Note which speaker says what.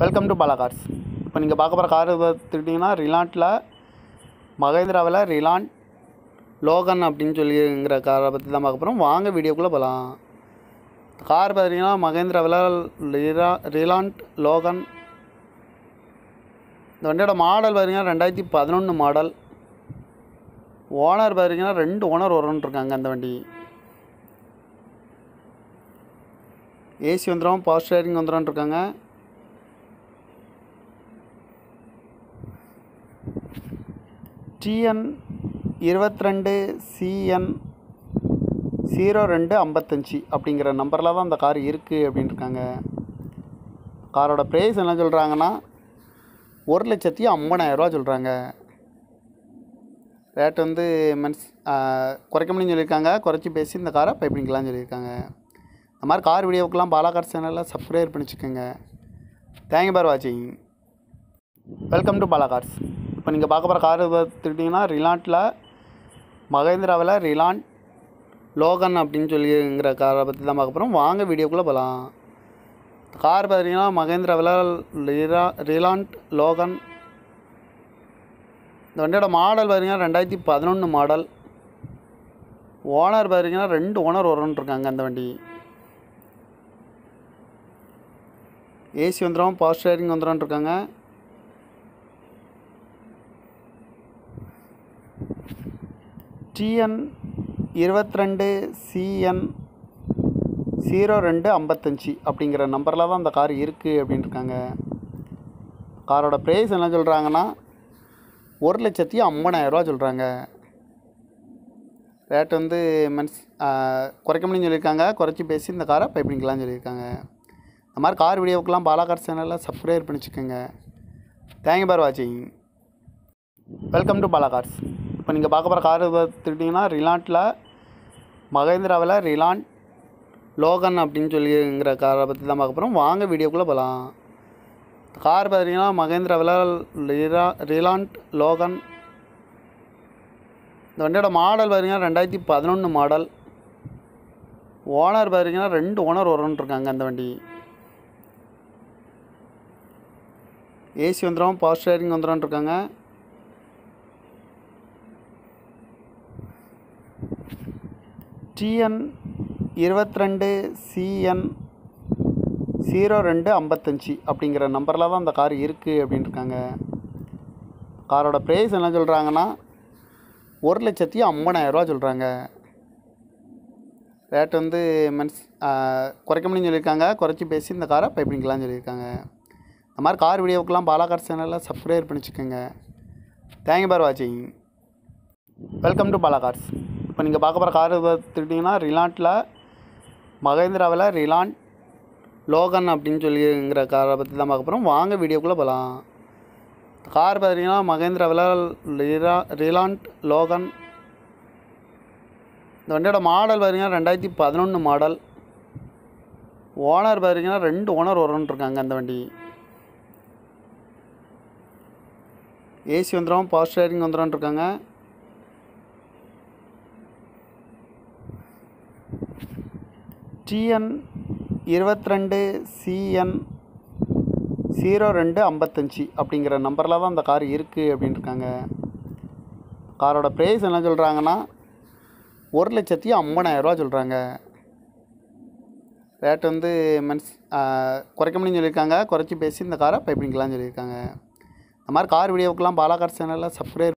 Speaker 1: welcome to Bala cars இப்போ நீங்கள் பார்க்க போகிற கார் பார்த்துக்கிட்டிங்கன்னா ரிலாண்ட்டில் மகேந்திராவில் ரிலாண்ட் லோகன் அப்படின்னு சொல்லிங்கிற காரை பற்றி தான் பார்க்க போகிறோம் வாங்க வீடியோக்குள்ளே போகலாம் கார் பார்த்தீங்கன்னா மகேந்திராவில் ரிலா ரிலாண்ட் லோகன் இந்த வண்டியோட மாடல் பார்த்தீங்கன்னா ரெண்டாயிரத்தி பதினொன்று மாடல் ஓனர் பார்த்தீங்கன்னா ரெண்டு ஓனர் இருக்காங்க அந்த வண்டி ஏசி வந்துடும் பவர் ஸ்டேரிங் வந்துடும் இருக்காங்க டிஎன் இருபத்தி ரெண்டு சிஎன் ஜீரோ ரெண்டு ஐம்பத்தஞ்சு அப்படிங்கிற நம்பரில் தான் அந்த கார் இருக்குது இருக்காங்க காரோட ப்ரைஸ் என்ன சொல்கிறாங்கன்னா ஒரு லட்சத்தி ஐம்பதாயிரரூவா சொல்கிறாங்க ரேட் வந்து மென்ஸ் குறைக்க முடியும்னு சொல்லியிருக்காங்க குறைச்சி பேசி இந்த காரை பை பண்ணிக்கலாம்னு சொல்லியிருக்காங்க இந்த மாதிரி கார் வீடியோவுக்கெல்லாம் பாலாகார் சேனலில் சப்ஸ்கிரைப் பண்ணி தேங்க்யூ பார் வாட்சிங் வெல்கம் டு பாலாகார்ஸ் இப்போ நீங்கள் பார்க்க போகிற கார் பார்த்துக்கிட்டிங்கன்னா ரிலாண்ட்டில் மகேந்திராவில் ரிலாண்ட் லோகன் அப்படின்னு சொல்லிங்கிற காரை பற்றி தான் பார்க்க போகிறோம் வாங்க வீடியோக்குள்ளே போகலாம் கார் பார்த்தீங்கன்னா மகேந்திராவில் ரிலா ரிலாண்ட் லோகன் இந்த வண்டியோட மாடல் பார்த்தீங்கன்னா ரெண்டாயிரத்தி பதினொன்று மாடல் ஓனர் பார்த்தீங்கன்னா ரெண்டு ஓனர் இருக்காங்க அந்த வண்டி ஏசி வந்துடும் பவர் ஸ்டேரிங் வந்துடும் இருக்காங்க டிஎன் இருபத்தி ரெண்டு சிஎன் ஜீரோ ரெண்டு ஐம்பத்தஞ்சு அப்படிங்கிற நம்பரில் தான் அந்த கார் இருக்குது இருக்காங்க காரோட ப்ரைஸ் என்ன சொல்கிறாங்கன்னா ஒரு லட்சத்தி ஐம்பதாயிரரூவா சொல்கிறாங்க ரேட் வந்து மென்ஸ் குறைக்க முடியும்னு சொல்லியிருக்காங்க குறைச்சி பேசி இந்த காரை பை பண்ணிக்கலாம்னு சொல்லியிருக்காங்க இந்த மாதிரி கார் வீடியோக்கெலாம் பாலாகார் சேனலில் சப்ஸ்கிரைப் பண்ணி தேங்க்யூ பார் வாட்சிங் வெல்கம் டு பாலாகார்ஸ் இப்போ நீங்கள் பார்க்க போகிற காரை பார்த்துக்கிட்டிங்கன்னா ரிலாண்ட்டில் மகேந்திராவில் ரிலாண்ட் லோகன் அப்படின்னு சொல்லிங்கிற காரை பற்றி தான் பார்க்க போகிறோம் வாங்க வீடியோக்குள்ளே போகலாம் கார் பார்த்திங்கன்னா மகேந்திராவில் ரிலா ரிலாண்ட் லோகன் இந்த வண்டியோட மாடல் பார்த்திங்கன்னா ரெண்டாயிரத்தி பதினொன்று மாடல் ஓனர் பார்த்திங்கன்னா ரெண்டு ஓனர் இருக்காங்க அந்த வண்டி ஏசி வந்துடும் பாஸ்ட் ஸ்டேரிங் வந்துடும் இருக்காங்க டிஎன் இருபத்தி ரெண்டு சிஎன் ஜீரோ ரெண்டு ஐம்பத்தஞ்சு அப்படிங்கிற நம்பரில் தான் அந்த கார் இருக்குது அப்படின்னு இருக்காங்க காரோட ப்ரைஸ் என்ன சொல்கிறாங்கன்னா ஒரு லட்சத்தி ஐம்பதாயிரரூவா சொல்கிறாங்க ரேட் வந்து மென்ஸ் குறைக்க முடியும்னு சொல்லியிருக்காங்க குறைச்சி பேசி இந்த காரை பை பண்ணிக்கலாம்னு சொல்லியிருக்காங்க இந்த மாதிரி கார் வீடியோவுக்கெலாம் பாலாகார் சேனலில் சப்ஸ்கிரைப் பண்ணிச்சுக்கோங்க தேங்க்யூ பார் வாட்சிங் வெல்கம் டு பாலாகார்ஸ் இப்போ நீங்கள் பார்க்க போகிற கார் பார்த்துக்கிட்டிங்கன்னா ரிலாண்ட்டில் மகேந்திராவில் ரிலாண்ட் லோகன் அப்படின்னு சொல்லிங்கிற காரை பற்றி தான் பார்க்க போகிறோம் வாங்க வீடியோக்குள்ளே போகலாம் கார் பார்த்தீங்கன்னா மகேந்திராவில் ரிலா ரிலாண்ட் லோகன் இந்த வண்டியோட மாடல் பார்த்தீங்கன்னா ரெண்டாயிரத்தி பதினொன்று மாடல் ஓனர் பார்த்தீங்கன்னா ரெண்டு ஓனர் இருக்காங்க அந்த வண்டி ஏசி வந்துடும் பவர் ஸ்டேரிங் இருக்காங்க டிஎன் இருபத்தி ரெண்டு சிஎன் ஜீரோ ரெண்டு ஐம்பத்தஞ்சு அப்படிங்கிற நம்பரில் தான் அந்த கார் இருக்குது அப்படின்னு இருக்காங்க காரோட ப்ரைஸ் என்ன சொல்கிறாங்கன்னா ஒரு லட்சத்தி ஐம்பதாயிரரூவா சொல்கிறாங்க ரேட் வந்து மென்ஸ் குறைக்க முடியும்னு சொல்லியிருக்காங்க குறைச்சி பேசி இந்த காரை பை பண்ணிக்கலாம்னு சொல்லியிருக்காங்க இந்த மாதிரி கார் வீடியோவுக்கெல்லாம் பாலாகார் சேனலில் சப்ஸ்கிரைப்